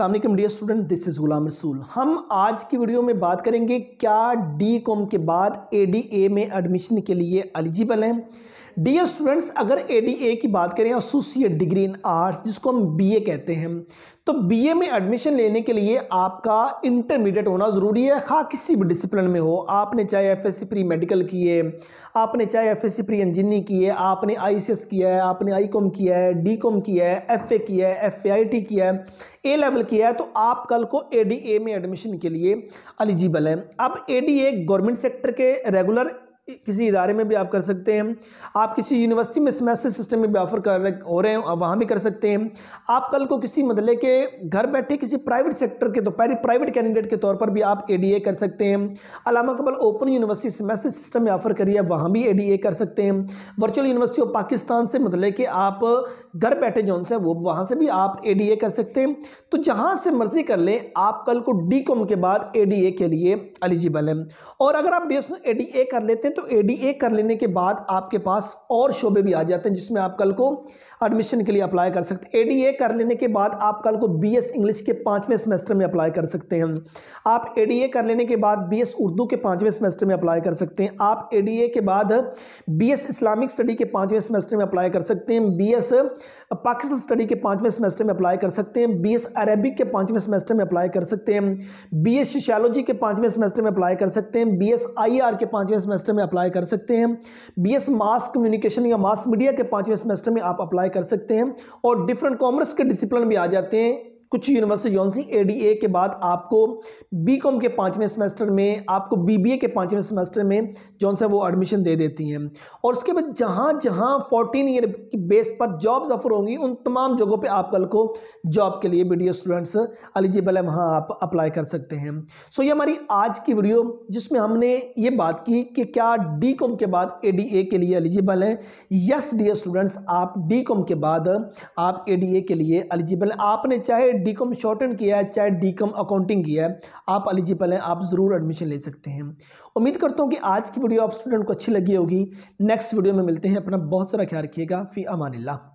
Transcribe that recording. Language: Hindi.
Aslam dear student this is Ghulam Rasool हम आज की वीडियो में बात करेंगे क्या डी कॉम के बाद ए डी ए में एडमिशन के लिए एलिजिबल हैं डियर स्टूडेंट्स अगर ए की बात करें एसोसिएट डिग्री इन आर्ट्स जिसको हम बीए कहते हैं तो बीए में एडमिशन लेने के लिए आपका इंटरमीडिएट होना ज़रूरी है खा हाँ, किसी भी डिसिप्लिन में हो आपने चाहे F S C pre medical किए आपने चाहे F S C pre engineering की है आपने आई सी एस किया है आपने आई कॉम किया है डी कॉम किया है एफ ए किया है एफ ए आई टी किया है ए लेवल किया है तो आप कल को ए डी ए में एडमिशन के लिए एलिजिबल हैं अब A D A government sector के रेगुलर किसी इदारे में भी आप कर सकते हैं आप किसी यूनिवर्सिटी में सेमेस्टर सिस्टम में भी ऑफर कर रहे हो रहे हैं आप वहाँ भी कर सकते हैं आप कल को किसी मतलब के घर बैठे किसी प्राइवेट सेक्टर के तो पहले प्राइवेट कैंडिडेट के तौर पर भी आप ए कर सकते हैं Allama Iqbal open university semester system में ऑफर करिए वहाँ भी ए कर सकते हैं वर्चुअल यूनिवर्सिटी ऑफ पाकिस्तान से मतलब कि आप घर बैठे जोन से वो वहाँ से भी आप ए कर सकते हैं तो जहाँ से मर्जी कर लें आप कल को डी के बाद ए के लिए एलिजिबल हैं और अगर आप डी ए कर लेते हैं तो ए कर लेने के बाद आपके पास और शोबे भी आ जाते हैं जिसमें आप कल को एडमिशन के लिए अप्लाई कर सकते हैं ए कर लेने के बाद आप कल को बी इंग्लिश के पाँचवें सेमेस्टर में अप्लाई कर सकते हैं आप ए कर लेने के बाद बी उर्दू के पाँचवें सेमेस्टर में अप्लाई कर सकते हैं आप ए के बाद बी इस्लामिक स्टडी के पाँचवें सेमेस्टर में अप्लाई कर सकते हैं बी पाकिस्तान स्टडी के पाँचवें सेमेस्टर में अप्लाई कर सकते हैं बी एस अरेबिक के पाँचवें सेमेस्टर में अप्लाई कर सकते हैं बी एस शिशालोजी के पाँचवें सेमेस्टर में अप्लाई कर सकते हैं बी एस आई आर के पाँचवें सेमेस्टर में अप्लाई कर सकते हैं बी एस मास कम्युनिकेशन या मास मीडिया के पाँचवें सेमेस्टर में आप अप्लाई कर सकते हैं और डिफरेंट कॉमर्स के डिसिप्लिन भी आ जाते हैं कुछ यूनिवर्सिटी जौन सी ए के बाद आपको बी कॉम के पाँचवें सेमेस्टर में आपको बी बी ए के पाँचवें सेमेस्टर में जौन सा वो एडमिशन दे देती हैं और उसके बाद जहाँ जहाँ फोर्टीन ईयर की बेस पर जॉब्स ऑफर होंगी उन तमाम जगहों पे आप कल को जॉब के लिए वीडियो स्टूडेंट्स एलिजिबल है वहाँ आप अप्लाई कर सकते हैं सो ये हमारी आज की वीडियो जिसमें हमने ये बात की कि क्या डी कॉम के बाद ए डी ए के लिए एलिजिबल है यस डी स्टूडेंट्स आप डी कॉम के बाद आप ए डी ए के लिए एलिजिबल आपने चाहे डीकॉम शॉर्टन किया है चाहे डीकॉम अकाउंटिंग किया है आप एलिजिबल हैं आप ज़रूर एडमिशन ले सकते हैं उम्मीद करता हूँ कि आज की वीडियो आप स्टूडेंट को अच्छी लगी होगी नेक्स्ट वीडियो में मिलते हैं अपना बहुत सारा ख्याल रखिएगा फ़ी अमान